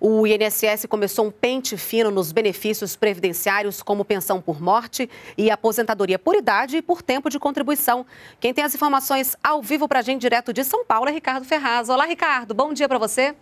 O INSS começou um pente fino nos benefícios previdenciários, como pensão por morte e aposentadoria por idade e por tempo de contribuição. Quem tem as informações ao vivo para a gente, direto de São Paulo, é Ricardo Ferraz. Olá, Ricardo, bom dia para você.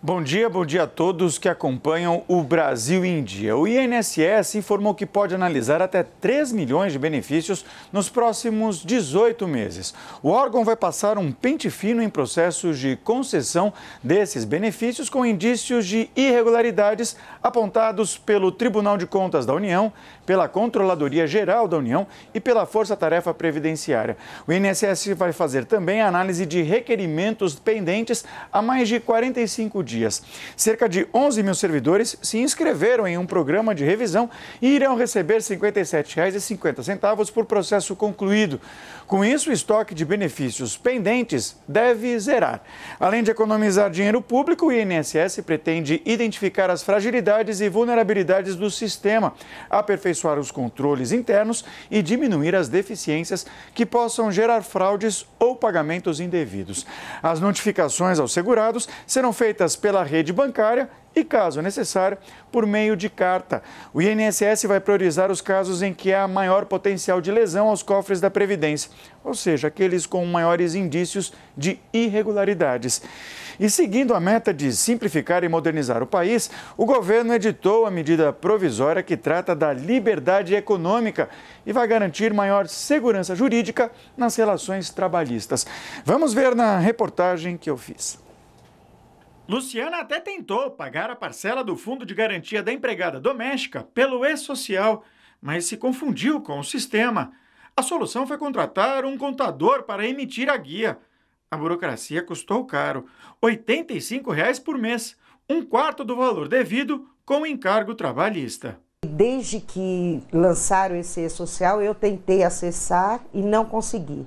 Bom dia, bom dia a todos que acompanham o Brasil em Dia. O INSS informou que pode analisar até 3 milhões de benefícios nos próximos 18 meses. O órgão vai passar um pente fino em processos de concessão desses benefícios com indícios de irregularidades apontados pelo Tribunal de Contas da União, pela Controladoria Geral da União e pela Força Tarefa Previdenciária. O INSS vai fazer também a análise de requerimentos pendentes há mais de 45 dias dias. Cerca de 11 mil servidores se inscreveram em um programa de revisão e irão receber R$ 57,50 por processo concluído. Com isso, o estoque de benefícios pendentes deve zerar. Além de economizar dinheiro público, o INSS pretende identificar as fragilidades e vulnerabilidades do sistema, aperfeiçoar os controles internos e diminuir as deficiências que possam gerar fraudes ou pagamentos indevidos. As notificações aos segurados serão feitas pela rede bancária e, caso necessário, por meio de carta. O INSS vai priorizar os casos em que há maior potencial de lesão aos cofres da Previdência, ou seja, aqueles com maiores indícios de irregularidades. E seguindo a meta de simplificar e modernizar o país, o governo editou a medida provisória que trata da liberdade econômica e vai garantir maior segurança jurídica nas relações trabalhistas. Vamos ver na reportagem que eu fiz. Luciana até tentou pagar a parcela do Fundo de Garantia da Empregada Doméstica pelo E-Social, mas se confundiu com o sistema. A solução foi contratar um contador para emitir a guia. A burocracia custou caro, R$ 85,00 por mês, um quarto do valor devido com encargo trabalhista. Desde que lançaram esse e-social, eu tentei acessar e não consegui.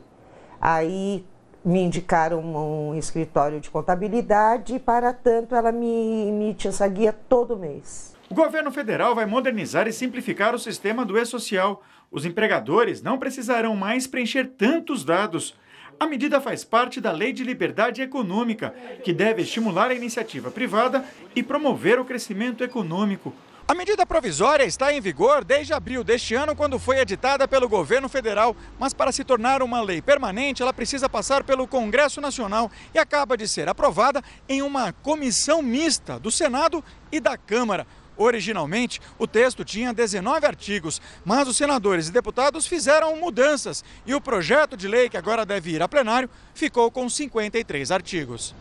Aí me indicaram um, escritório de contabilidade e, para tanto, ela me emite essa guia todo mês. O governo federal vai modernizar e simplificar o sistema do e-social. Os empregadores não precisarão mais preencher tantos dados. A medida faz parte da Lei de Liberdade Econômica, que deve estimular a iniciativa privada e promover o crescimento econômico. A medida provisória está em vigor desde abril deste ano, quando foi editada pelo governo federal, mas para se tornar uma lei permanente, ela precisa passar pelo Congresso Nacional e acaba de ser aprovada em uma comissão mista do Senado e da Câmara. Originalmente, o texto tinha 19 artigos, mas os senadores e deputados fizeram mudanças e o projeto de lei que agora deve ir a plenário ficou com 53 artigos.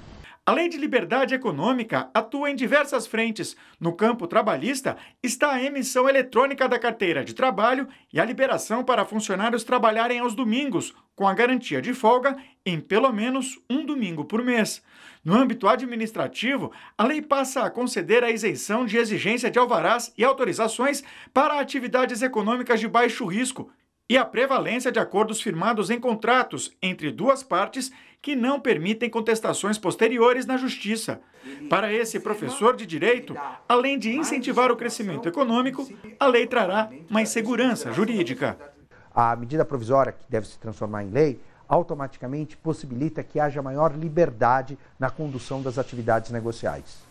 A Lei de Liberdade Econômica atua em diversas frentes. No campo trabalhista, está a emissão eletrônica da carteira de trabalho e a liberação para funcionários trabalharem aos domingos, com a garantia de folga em pelo menos um domingo por mês. No âmbito administrativo, a lei passa a conceder a isenção de exigência de alvarás e autorizações para atividades econômicas de baixo risco, e a prevalência de acordos firmados em contratos entre duas partes que não permitem contestações posteriores na Justiça. Para esse professor de direito, além de incentivar o crescimento econômico, a lei trará mais segurança jurídica. A medida provisória, que deve se transformar em lei, automaticamente possibilita que haja maior liberdade na condução das atividades negociais.